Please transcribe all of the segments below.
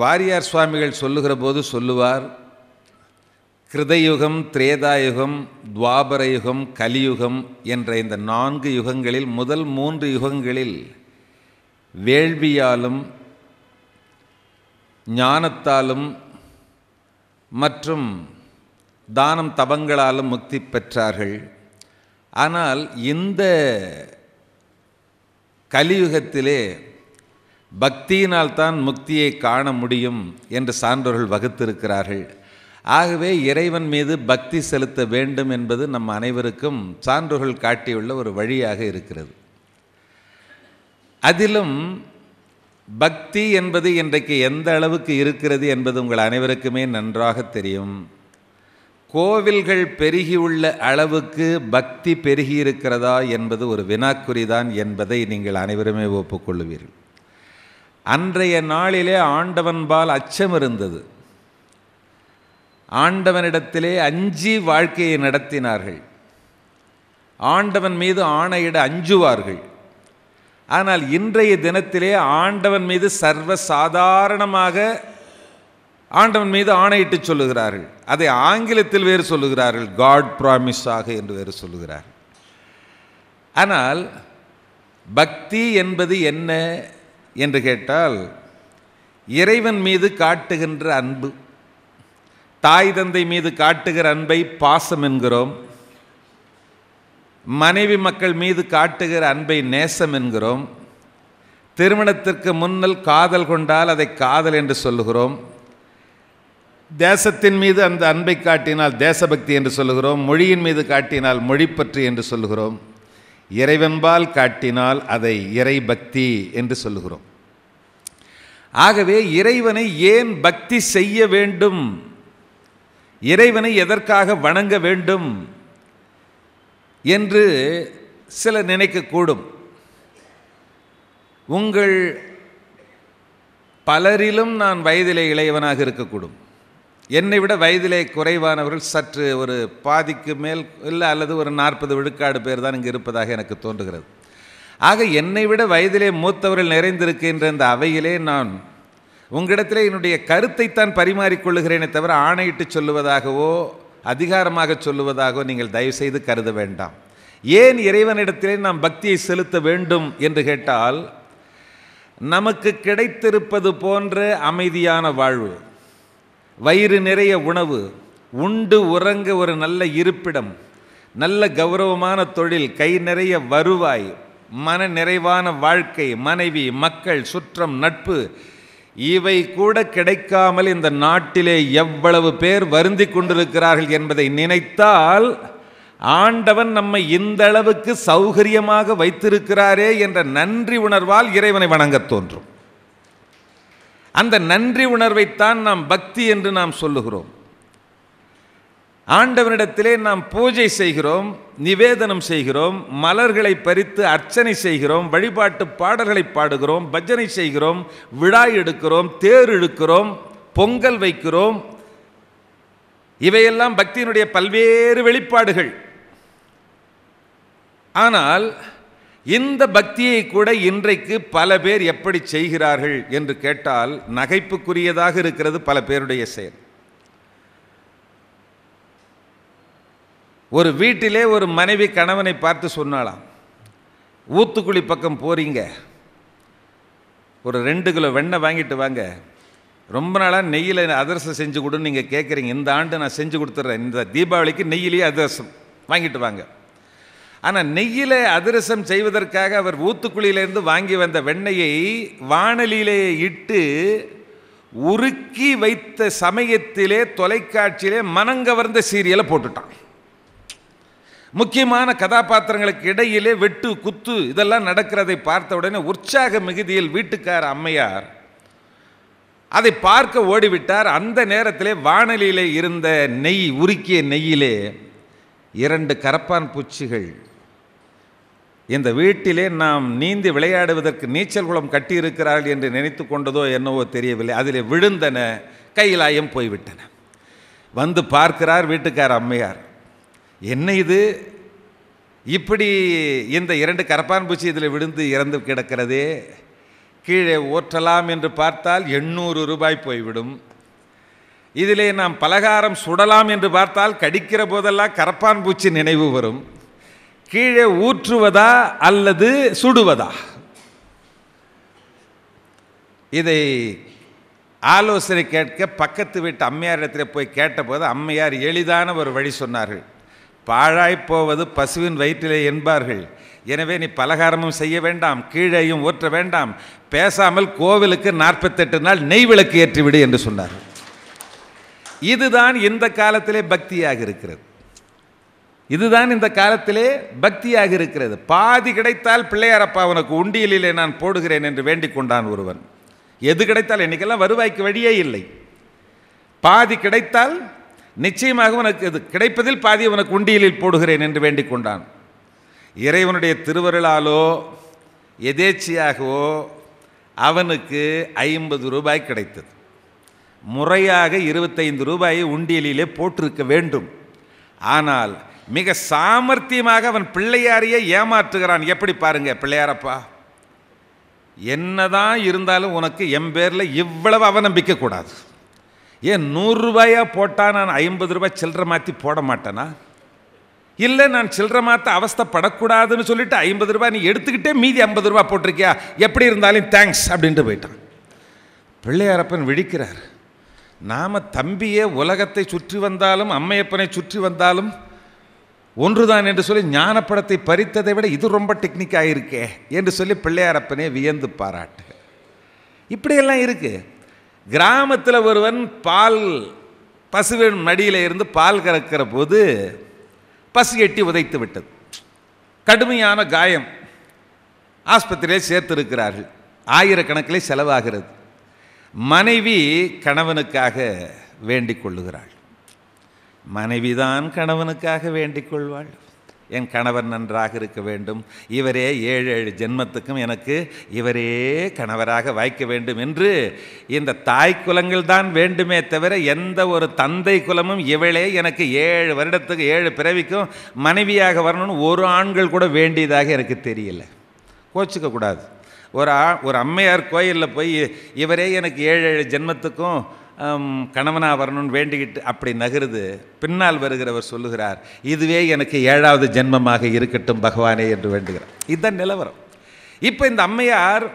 வாரியார் சுவாமிகள் சொல்லுகிற போது சொல்லுவார் கிருதயுகம் திரேதாயுகம் துவாபரயுகம் கலியுகம் என்ற இந்த நான்கு யுகங்களில் முதல் மூன்று யுகங்களில் வேள்வியாலும் ஞானத்தாலும் மற்றும் தானம் தபங்களாலும் முக்தி பெற்றார்கள் ஆனால் இந்த கலியுகத்திலே பக்தியினால்தான் முக்தியை காண முடியும் என்று சான்றோர்கள் வகுத்திருக்கிறார்கள் ஆகவே இறைவன் மீது பக்தி செலுத்த வேண்டும் என்பது நம் அனைவருக்கும் சான்றுகள் காட்டியுள்ள ஒரு வழியாக இருக்கிறது அதிலும் பக்தி என்பது இன்றைக்கு எந்த அளவுக்கு இருக்கிறது என்பது உங்கள் அனைவருக்குமே நன்றாக தெரியும் கோவில்கள் பெருகியுள்ள அளவுக்கு பக்தி பெருகியிருக்கிறதா என்பது ஒரு வினாக்குறிதான் என்பதை நீங்கள் அனைவருமே ஒப்புக்கொள்ளுவீர்கள் அன்றைய நாளிலே ஆண்டவன்பால் அச்சம் இருந்தது ஆண்டவனிடத்திலே அஞ்சி வாழ்க்கையை நடத்தினார்கள் ஆண்டவன் மீது ஆணையிட அஞ்சுவார்கள் ஆனால் இன்றைய தினத்திலே ஆண்டவன் மீது சர்வ சாதாரணமாக ஆண்டவன் மீது ஆணையிட்டு சொல்லுகிறார்கள் அதை ஆங்கிலத்தில் வேறு சொல்லுகிறார்கள் காட் ப்ராமிஸ் ஆக என்று வேறு சொல்லுகிறார்கள் ஆனால் பக்தி என்பது என்ன என்று கேட்டால் இறைவன் மீது காட்டுகின்ற அன்பு தாய் தந்தை மீது காட்டுகிற அன்பை பாசம் என்கிறோம் மனைவி மக்கள் மீது காட்டுகிற அன்பை நேசம் என்கிறோம் திருமணத்திற்கு முன்னல் காதல் கொண்டால் அதை காதல் என்று சொல்லுகிறோம் தேசத்தின் மீது அந்த அன்பை காட்டினால் தேசபக்தி என்று சொல்லுகிறோம் மொழியின் மீது காட்டினால் மொழி பற்றி என்று சொல்லுகிறோம் இறைவன்பால் காட்டினால் அதை இறை பக்தி என்று சொல்லுகிறோம் ஆகவே இறைவனை ஏன் பக்தி செய்ய வேண்டும் இறைவனை எதற்காக வணங்க வேண்டும் என்று சில நினைக்கக்கூடும் உங்கள் பலரிலும் நான் வயதிலே இளையவனாக இருக்கக்கூடும் என்னை விட வயதிலே குறைவானவர்கள் சற்று ஒரு பாதிக்கு மேல் இல்லை அல்லது ஒரு நாற்பது விழுக்காடு பேர் தான் இங்கே இருப்பதாக எனக்கு தோன்றுகிறது ஆக என்னை விட வயதிலே மூத்தவர்கள் நிறைந்திருக்கின்ற இந்த அவையிலே நான் உங்களிடத்திலே என்னுடைய கருத்தைத்தான் பரிமாறிக்கொள்ளுகிறேனே தவிர ஆணையிட்டு சொல்லுவதாகவோ அதிகாரமாக சொல்லுவதாகவோ நீங்கள் தயவுசெய்து கருத வேண்டாம் ஏன் இறைவனிடத்திலே நாம் பக்தியை செலுத்த வேண்டும் என்று கேட்டால் நமக்கு கிடைத்திருப்பது போன்ற அமைதியான வாழ்வு வயிறு நிறைய உணவு உண்டு உறங்க ஒரு நல்ல இருப்பிடம் நல்ல கௌரவமான தொழில் கை நிறைய வருவாய் மன நிறைவான வாழ்க்கை மனைவி மக்கள் சுற்றம் நட்பு இவை கூட கிடைக்காமல் இந்த நாட்டிலே எவ்வளவு பேர் வருந்தி கொண்டிருக்கிறார்கள் என்பதை நினைத்தால் ஆண்டவன் நம்மை இந்த அளவுக்கு சௌகரியமாக வைத்திருக்கிறாரே என்ற நன்றி உணர்வால் இறைவனை வணங்கத் தோன்றும் அந்த நன்றி உணர்வைத்தான் நாம் பக்தி என்று நாம் சொல்லுகிறோம் ஆண்டவனிடத்திலே நாம் பூஜை செய்கிறோம் நிவேதனம் செய்கிறோம் மலர்களை பறித்து அர்ச்சனை செய்கிறோம் வழிபாட்டு பாடல்களை பாடுகிறோம் பஜனை செய்கிறோம் விழா எடுக்கிறோம் தேர் இழுக்கிறோம் பொங்கல் வைக்கிறோம் இவையெல்லாம் பக்தியினுடைய பல்வேறு வெளிப்பாடுகள் ஆனால் இந்த பக்தியை கூட இன்றைக்கு பல பேர் எப்படி செய்கிறார்கள் என்று கேட்டால் நகைப்புக்குரியதாக இருக்கிறது பல பேருடைய செயல் ஒரு வீட்டிலே ஒரு மனைவி கணவனை பார்த்து சொன்னாலாம் ஊத்துக்குழி பக்கம் போகிறீங்க ஒரு ரெண்டு கிலோ வெண்ணெய் வாங்கிட்டு வாங்க ரொம்ப நாளாக நெய்யில் அதிரசம் செஞ்சு கொடுன்னு நீங்கள் கேட்குறீங்க இந்த ஆண்டு நான் செஞ்சு கொடுத்துட்றேன் இந்த தீபாவளிக்கு நெய்யிலேயே அதிரசம் வாங்கிட்டு வாங்க ஆனால் நெய்யில் அதிரசம் செய்வதற்காக அவர் ஊத்துக்குழியிலேருந்து வாங்கி வந்த வெண்ணெயை வானலியிலே இட்டு உருக்கி வைத்த சமயத்திலே தொலைக்காட்சியிலே மனங்கவர்ந்த சீரியலை போட்டுட்டான் முக்கியமான கதாபாத்திரங்களுக்கு இடையிலே வெட்டு குத்து இதெல்லாம் நடக்கிறதை பார்த்த உடனே உற்சாக மிகுதியில் வீட்டுக்கார அம்மையார் அதை பார்க்க ஓடிவிட்டார் அந்த நேரத்திலே வானொலியிலே இருந்த நெய் உருக்கிய நெய்யிலே இரண்டு கரப்பான் பூச்சிகள் இந்த வீட்டிலே நாம் நீந்தி விளையாடுவதற்கு நீச்சல் குளம் கட்டியிருக்கிறார்கள் என்று நினைத்து கொண்டதோ என்னவோ தெரியவில்லை அதில் விழுந்தன கையிலாயம் போய்விட்டன வந்து பார்க்கிறார் வீட்டுக்கார அம்மையார் என்ன இது இப்படி இந்த இரண்டு கரப்பான் பூச்சி இதில் விழுந்து இறந்து கிடக்கிறதே கீழே ஓற்றலாம் என்று பார்த்தால் எண்ணூறு ரூபாய் போய்விடும் இதிலே நாம் பலகாரம் சுடலாம் என்று பார்த்தால் கடிக்கிற போதெல்லாம் கரப்பான் பூச்சி நினைவு வரும் கீழே ஊற்றுவதா அல்லது சுடுவதா இதை ஆலோசனை கேட்க பக்கத்து வீட்டு அம்மையாரிடத்தில் போய் கேட்டபோது அம்மையார் எளிதான ஒரு வழி சொன்னார்கள் பாழாய்ப்போவது பசுவின் வயிற்றிலே என்பார்கள் எனவே நீ பலகாரமும் செய்ய வேண்டாம் கீழேயும் ஓற்ற வேண்டாம் பேசாமல் கோவிலுக்கு நாற்பத்தெட்டு நாள் நெய் விளக்கு ஏற்றிவிடு என்று சொன்னார் இதுதான் இந்த காலத்திலே பக்தியாக இருக்கிறது இதுதான் இந்த காலத்திலே பக்தியாக இருக்கிறது பாதி கிடைத்தால் பிள்ளையாரப்பா உனக்கு உண்டியலிலே நான் போடுகிறேன் என்று வேண்டிக் கொண்டான் ஒருவன் எது கிடைத்தால் என்னைக்கெல்லாம் வருவாய்க்கு வழியே இல்லை பாதி கிடைத்தால் நிச்சயமாக உனக்கு அது கிடைப்பதில் பாதி உனக்கு உண்டியலில் போடுகிறேன் என்று வேண்டிக் கொண்டான் இறைவனுடைய திருவருளாலோ எதேச்சியாகவோ அவனுக்கு ஐம்பது ரூபாய் கிடைத்தது முறையாக இருபத்தைந்து ரூபாயை உண்டியலிலே போட்டிருக்க வேண்டும் ஆனால் மிக சாமர்த்தியமாக அவன் பிள்ளையாரையே ஏமாற்றுகிறான் எப்படி பாருங்க பிள்ளையாரப்பா என்னதான் இருந்தாலும் உனக்கு எம்பேரில் இவ்வளவு அவநம்பிக்கை கூடாது ஏன் நூறுரூபாயா போட்டால் நான் ஐம்பது ரூபாய் சில்லற மாற்றி போட மாட்டேனா இல்லை நான் சில்லற மாற்ற அவஸ்தப்படக்கூடாதுன்னு சொல்லிட்டு ஐம்பது ரூபாய் நீ எடுத்துக்கிட்டே மீதி ஐம்பது ரூபா போட்டிருக்கியா எப்படி இருந்தாலும் தேங்க்ஸ் அப்படின்ட்டு போயிட்டான் பிள்ளையாரப்பன் விழிக்கிறார் நாம் தம்பியே உலகத்தை சுற்றி வந்தாலும் அம்மையப்பனை சுற்றி வந்தாலும் ஒன்றுதான் என்று சொல்லி ஞானப்படத்தை பறித்ததை விட இது ரொம்ப டெக்னிக்காக இருக்கே என்று சொல்லி பிள்ளையாரப்பனே வியந்து பாராட்டு இப்படியெல்லாம் இருக்குது கிராமத்தில் ஒருவன் பால் பசுவின் மடியில் இருந்து பால் கறக்கிற போது பசு எட்டி உதைத்து விட்டது கடுமையான காயம் ஆஸ்பத்திரியில் சேர்த்திருக்கிறார்கள் ஆயிரக்கணக்கிலே செலவாகிறது மனைவி கணவனுக்காக வேண்டிக் கொள்ளுகிறாள் மனைவிதான் கணவனுக்காக வேண்டிக் கொள்வாள் என் கணவர் நன்றாக இருக்க வேண்டும் இவரே ஏழு ஏழு ஜென்மத்துக்கும் எனக்கு இவரே கணவராக வாய்க்க வேண்டும் என்று இந்த தாய் குலங்கள் தான் வேண்டுமே தவிர எந்த ஒரு தந்தை குலமும் இவளே எனக்கு ஏழு வருடத்துக்கு ஏழு பிறவிக்கும் மனைவியாக வரணும்னு ஒரு ஆண்கள் கூட வேண்டியதாக எனக்கு தெரியல கோச்சிக்கக்கூடாது ஒரு ஒரு அம்மையார் கோயிலில் போய் இவரே எனக்கு ஏழு ஏழு ஜென்மத்துக்கும் கணவனாக வரணும்னு வேண்டிக்கிட்டு அப்படி நகருது பின்னால் வருகிறவர் சொல்லுகிறார் இதுவே எனக்கு ஏழாவது ஜென்மமாக இருக்கட்டும் பகவானே என்று வேண்டுகிறார் இதுதான் நிலவரம் இப்போ இந்த அம்மையார்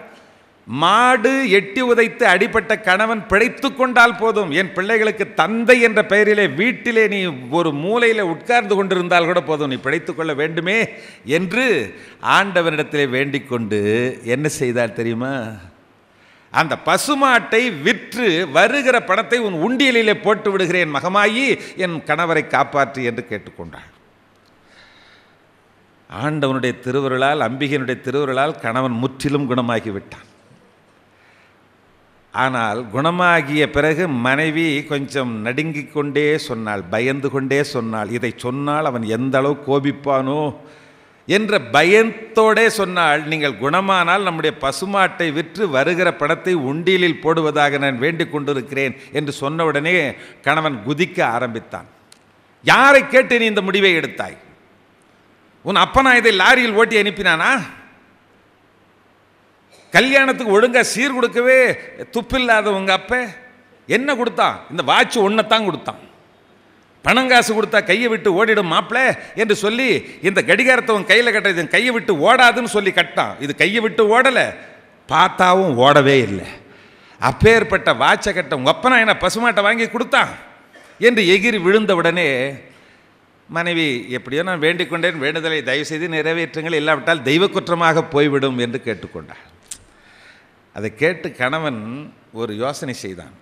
மாடு எட்டி உதைத்து அடிப்பட்ட கணவன் பிழைத்து கொண்டால் போதும் என் பிள்ளைகளுக்கு தந்தை என்ற பெயரிலே வீட்டிலே நீ ஒரு மூலையில் உட்கார்ந்து கொண்டிருந்தால் கூட போதும் நீ பிழைத்து கொள்ள வேண்டுமே என்று ஆண்டவனிடத்திலே வேண்டிக் கொண்டு என்ன செய்தால் தெரியுமா அந்த பசுமாட்டை விற்று வருகிற பணத்தை உன் உண்டியலிலே போட்டு விடுகிறேன் மகமாயி என் கணவரை காப்பாற்று என்று கேட்டுக்கொண்டாள் ஆண்டவனுடைய திருவருளால் அம்பிகையினுடைய திருவருளால் கணவன் முற்றிலும் குணமாகிவிட்டான் விட்டான் ஆனால் குணமாகிய பிறகு மனைவி கொஞ்சம் நடுங்கிக் கொண்டே சொன்னாள் பயந்து கொண்டே சொன்னாள் இதை சொன்னால் அவன் எந்த அளவு கோபிப்பானோ என்ற பயத்தோடே சொன்னால் நீங்கள் குணமானால் நம்முடைய பசுமாட்டை விற்று வருகிற பணத்தை உண்டியலில் போடுவதாக நான் வேண்டிக் கொண்டிருக்கிறேன் என்று சொன்ன உடனே கணவன் குதிக்க ஆரம்பித்தான் யாரை கேட்டு நீ இந்த முடிவை எடுத்தாய் உன் அப்பனா இதை லாரியில் ஓட்டி அனுப்பினானா கல்யாணத்துக்கு ஒழுங்காக சீர் கொடுக்கவே துப்பில்லாத உங்கள் அப்ப என்ன கொடுத்தான் இந்த வாட்ச் ஒன்றைத்தான் கொடுத்தான் பணம் காசு கொடுத்தா கையை விட்டு ஓடிடும் மாப்பிள்ள என்று சொல்லி இந்த கடிகாரத்தை உன் கையில் கட்டுறது கையை விட்டு ஓடாதுன்னு சொல்லி கட்டான் இது கையை விட்டு ஓடலை பார்த்தாவும் ஓடவே இல்லை அப்பேற்பட்ட வாட்சை கட்ட ஒப்பனா என்ன பசுமாட்டை வாங்கி கொடுத்தான் என்று எகிரி விழுந்தவுடனே மனைவி எப்படியோ நான் வேண்டிக் கொண்டேன் வேண்டுதலை தயவு செய்து நிறைவேற்றுங்கள் இல்லாவிட்டால் தெய்வ குற்றமாக போய்விடும் என்று கேட்டுக்கொண்டார் அதை கேட்டு கணவன் ஒரு யோசனை செய்தான்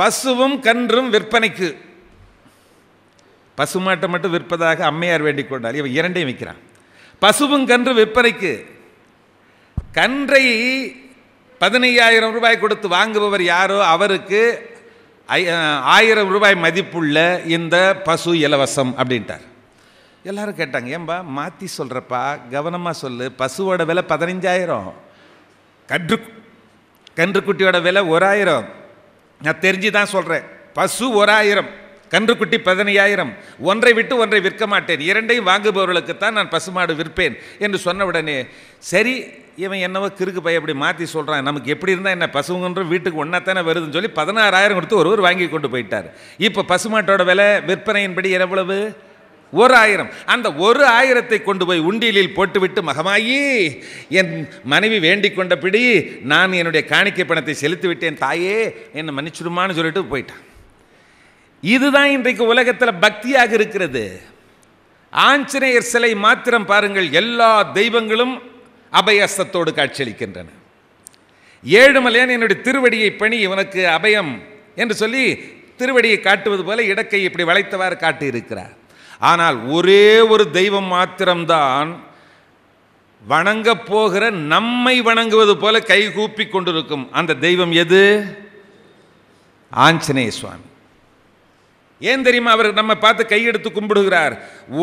பசுவும் கன்றும் விற்பனைக்கு பசுமாட்டை மட்டும் விற்பதாக அம்மையார் வேண்டிக் கொண்டார் இவன் இரண்டையும் விற்கிறான் பசுவும் கன்று விற்பனைக்கு கன்றை பதினையாயிரம் ரூபாய் கொடுத்து வாங்குபவர் யாரோ அவருக்கு ஆயிரம் ரூபாய் மதிப்புள்ள இந்த பசு இலவசம் அப்படின்ட்டார் எல்லாரும் கேட்டாங்க ஏன்பா மாற்றி சொல்கிறப்பா கவனமாக சொல்லு பசுவோட விலை பதினஞ்சாயிரம் கன்று கன்றுக்குட்டியோட விலை ஒரு ஆயிரம் நான் தெரிஞ்சு தான் சொல்கிறேன் பசு ஒரு ஆயிரம் கன்றுக்குட்டி பதினையாயிரம் ஒன்றை விட்டு ஒன்றை விற்க மாட்டேன் இரண்டையும் வாங்குபவர்களுக்குத்தான் நான் பசுமாடு விற்பேன் என்று சொன்ன உடனே சரி இவன் என்னவோ கிறுக்கு பைய அப்படி மாற்றி சொல்கிறான் நமக்கு எப்படி இருந்தால் என்ன பசுங்கன்றும் வீட்டுக்கு ஒன்றா தானே வருதுன்னு சொல்லி பதினாறாயிரம் கொடுத்து ஒருவர் வாங்கி கொண்டு போயிட்டார் இப்போ பசுமாட்டோட விலை விற்பனையின்படி எவ்வளவு ஒரு ஆயிரம் அந்த ஒரு ஆயிரத்தை கொண்டு போய் உண்டியலில் போட்டுவிட்டு மகமாயி என் மனைவி வேண்டிக் கொண்டபடி நான் என்னுடைய காணிக்கை பணத்தை செலுத்தி விட்டேன் தாயே என்னை மன்னிச்சிடுமான்னு சொல்லிட்டு போயிட்டான் இதுதான் இன்றைக்கு உலகத்தில் பக்தியாக இருக்கிறது ஆஞ்சநேயர் சிலை மாத்திரம் பாருங்கள் எல்லா தெய்வங்களும் அபயஸ்தத்தோடு காட்சியளிக்கின்றன ஏழுமலையான் என்னுடைய திருவடியை பணி இவனுக்கு அபயம் என்று சொல்லி திருவடியை காட்டுவது போல இடக்கை இப்படி வளைத்தவாறு காட்டியிருக்கிறார் ஆனால் ஒரே ஒரு தெய்வம் மாத்திரம்தான் வணங்கப் போகிற நம்மை வணங்குவது போல கூப்பி கொண்டிருக்கும் அந்த தெய்வம் எது ஆஞ்சநேய சுவாமி ஏன் தெரியுமா அவர் நம்ம பார்த்து கையெடுத்து கும்பிடுகிறார்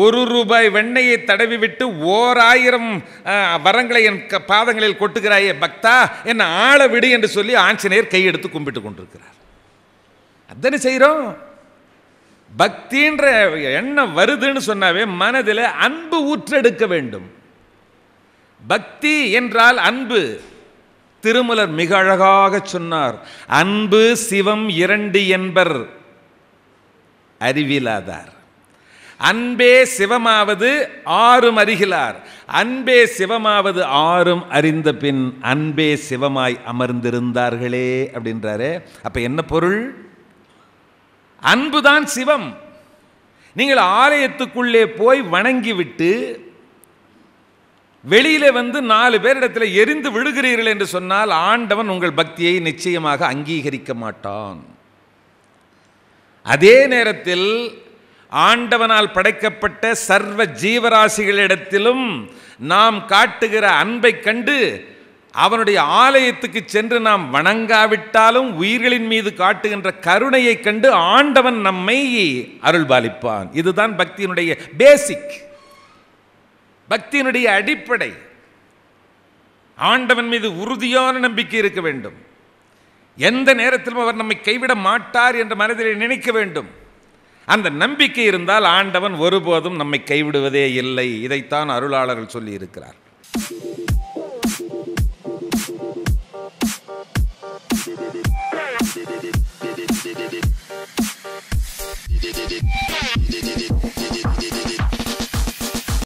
ஒரு ரூபாய் வெண்ணையை தடவி விட்டு ஓர் ஆயிரம் வரங்களை என் பாதங்களில் கொட்டுகிறாயே பக்தா என்னை ஆள விடு என்று சொல்லி ஆஞ்சநேயர் கையெடுத்து கும்பிட்டு கொண்டிருக்கிறார் அதானே செய்கிறோம் பக்தின்ற எண்ணம் வருதுன்னு சொன்னாவே மனதில் அன்பு ஊற்றெடுக்க வேண்டும் பக்தி என்றால் அன்பு திருமலர் மிக அழகாக சொன்னார் அன்பு சிவம் இரண்டு என்பர் அறிவிலாதார் அன்பே சிவமாவது ஆறும் அறிகிலார் அன்பே சிவமாவது ஆறும் அறிந்த பின் அன்பே சிவமாய் அமர்ந்திருந்தார்களே அப்படின்றாரு அப்போ என்ன பொருள் அன்புதான் சிவம் நீங்கள் ஆலயத்துக்குள்ளே போய் வணங்கிவிட்டு வெளியில வந்து நாலு பேரிடத்தில் எரிந்து விழுகிறீர்கள் என்று சொன்னால் ஆண்டவன் உங்கள் பக்தியை நிச்சயமாக அங்கீகரிக்க மாட்டான் அதே நேரத்தில் ஆண்டவனால் படைக்கப்பட்ட சர்வ ஜீவராசிகளிடத்திலும் நாம் காட்டுகிற அன்பை கண்டு அவனுடைய ஆலயத்துக்கு சென்று நாம் வணங்காவிட்டாலும் உயிர்களின் மீது காட்டுகின்ற கருணையை கண்டு ஆண்டவன் நம்மை அருள்பாலிப்பான் இதுதான் பக்தியினுடைய பேசிக் பக்தியினுடைய அடிப்படை ஆண்டவன் மீது உறுதியான நம்பிக்கை இருக்க வேண்டும் எந்த நேரத்திலும் அவர் நம்மை கைவிட மாட்டார் என்ற மனதில் நினைக்க வேண்டும் அந்த நம்பிக்கை இருந்தால் ஆண்டவன் ஒருபோதும் நம்மை கைவிடுவதே இல்லை இதைத்தான் அருளாளர்கள் சொல்லியிருக்கிறார் இருக்கிறார்